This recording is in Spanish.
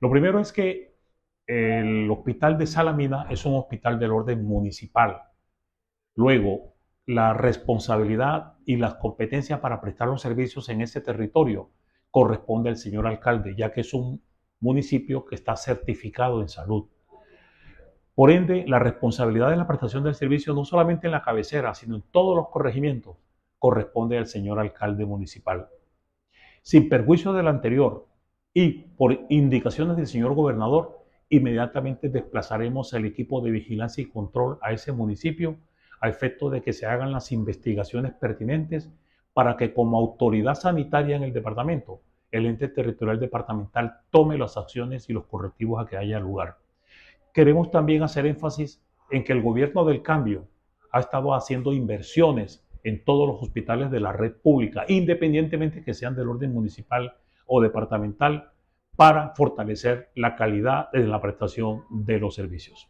Lo primero es que el hospital de Salamina es un hospital del orden municipal. Luego, la responsabilidad y las competencias para prestar los servicios en ese territorio corresponde al señor alcalde, ya que es un municipio que está certificado en salud. Por ende, la responsabilidad de la prestación del servicio, no solamente en la cabecera, sino en todos los corregimientos, corresponde al señor alcalde municipal. Sin perjuicio del anterior, y por indicaciones del señor gobernador, inmediatamente desplazaremos el equipo de vigilancia y control a ese municipio a efecto de que se hagan las investigaciones pertinentes para que como autoridad sanitaria en el departamento, el ente territorial departamental tome las acciones y los correctivos a que haya lugar. Queremos también hacer énfasis en que el gobierno del cambio ha estado haciendo inversiones en todos los hospitales de la red pública, independientemente que sean del orden municipal, o departamental para fortalecer la calidad de la prestación de los servicios.